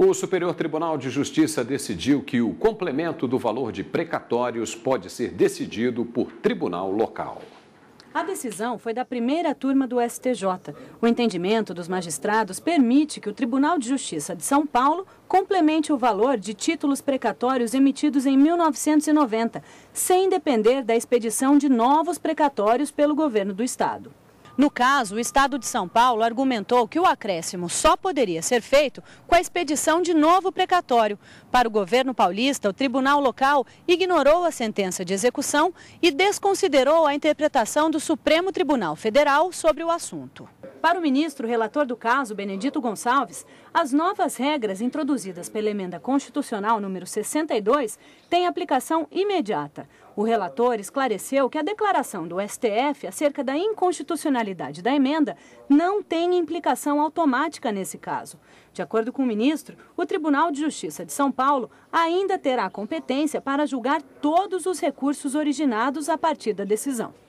O Superior Tribunal de Justiça decidiu que o complemento do valor de precatórios pode ser decidido por tribunal local. A decisão foi da primeira turma do STJ. O entendimento dos magistrados permite que o Tribunal de Justiça de São Paulo complemente o valor de títulos precatórios emitidos em 1990, sem depender da expedição de novos precatórios pelo governo do Estado. No caso, o Estado de São Paulo argumentou que o acréscimo só poderia ser feito com a expedição de novo precatório. Para o governo paulista, o tribunal local ignorou a sentença de execução e desconsiderou a interpretação do Supremo Tribunal Federal sobre o assunto. Para o ministro relator do caso, Benedito Gonçalves, as novas regras introduzidas pela emenda constitucional número 62 têm aplicação imediata. O relator esclareceu que a declaração do STF acerca da inconstitucionalidade da emenda não tem implicação automática nesse caso. De acordo com o ministro, o Tribunal de Justiça de São Paulo ainda terá competência para julgar todos os recursos originados a partir da decisão.